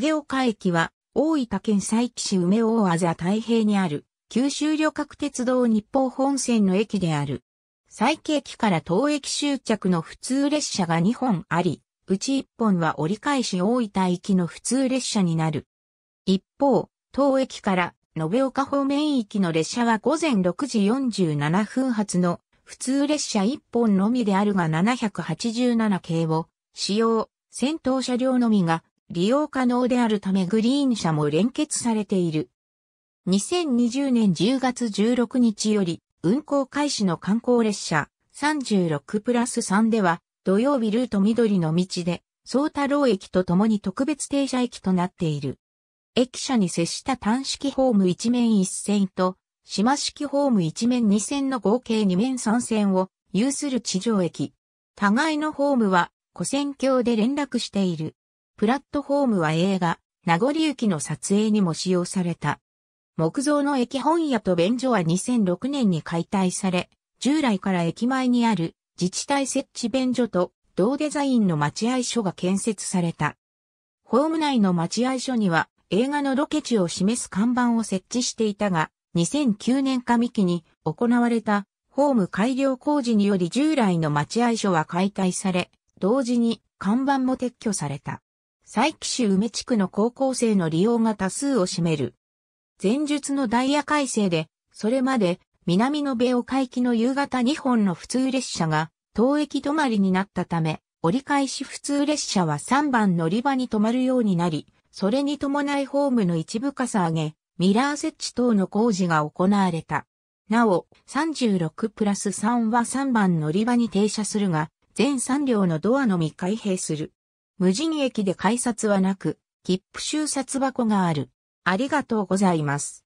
重岡駅は、大分県佐伯市梅大あ太平にある、九州旅客鉄道日報本線の駅である。佐伯駅から当駅終着の普通列車が2本あり、うち1本は折り返し大分行きの普通列車になる。一方、当駅から延岡方面行きの列車は午前6時47分発の普通列車1本のみであるが787系を使用、先頭車両のみが利用可能であるためグリーン車も連結されている。2020年10月16日より運行開始の観光列車36プラス3では土曜日ルート緑の道で総太郎駅とともに特別停車駅となっている。駅舎に接した単式ホーム1面1線と島式ホーム1面2線の合計2面3線を有する地上駅。互いのホームは古線橋で連絡している。プラットフォームは映画、名残雪の撮影にも使用された。木造の駅本屋と便所は2006年に解体され、従来から駅前にある自治体設置便所と同デザインの待合所が建設された。ホーム内の待合所には映画のロケ地を示す看板を設置していたが、2009年上期に行われたホーム改良工事により従来の待合所は解体され、同時に看板も撤去された。佐伯市梅地区の高校生の利用が多数を占める。前述のダイヤ改正で、それまで南の米オ回帰の夕方2本の普通列車が当駅止まりになったため、折り返し普通列車は3番乗り場に止まるようになり、それに伴いホームの一部かさ上げ、ミラー設置等の工事が行われた。なお、36プラス3は3番乗り場に停車するが、全3両のドアのみ開閉する。無人駅で改札はなく、切符収札箱がある。ありがとうございます。